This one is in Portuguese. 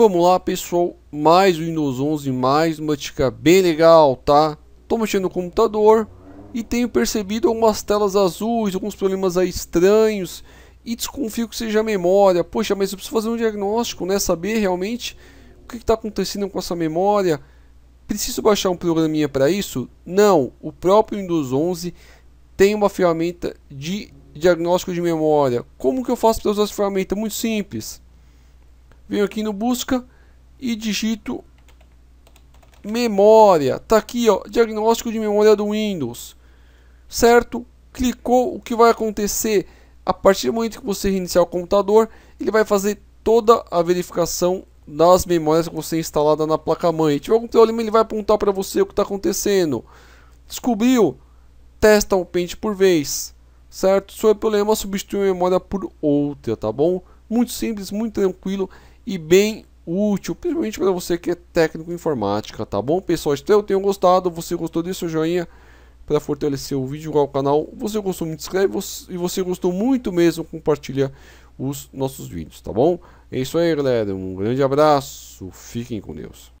Vamos lá, pessoal. Mais Windows 11, mais uma dica bem legal, tá? Tô mexendo no computador e tenho percebido algumas telas azuis, alguns problemas aí estranhos e desconfio que seja a memória. Poxa, mas eu preciso fazer um diagnóstico, né? Saber realmente o que está acontecendo com essa memória. Preciso baixar um programinha para isso? Não, o próprio Windows 11 tem uma ferramenta de diagnóstico de memória. Como que eu faço para usar essa ferramenta? Muito simples venho aqui no busca e digito memória. Tá aqui, ó, diagnóstico de memória do Windows. Certo? Clicou, o que vai acontecer? A partir do momento que você reiniciar o computador, ele vai fazer toda a verificação das memórias que você instalada na placa-mãe. Se tiver algum problema, ele vai apontar para você o que está acontecendo. Descobriu? Testa um pente por vez, certo? Se for problema, substitui a memória por outra, tá bom? Muito simples, muito tranquilo e bem útil, principalmente para você que é técnico em informática, tá bom? Pessoal, espero que tenham gostado. Você gostou disso, joinha para fortalecer o vídeo igual o canal. Você gostou, me inscreve e você gostou muito mesmo, compartilha os nossos vídeos, tá bom? É isso aí, galera. Um grande abraço. Fiquem com Deus.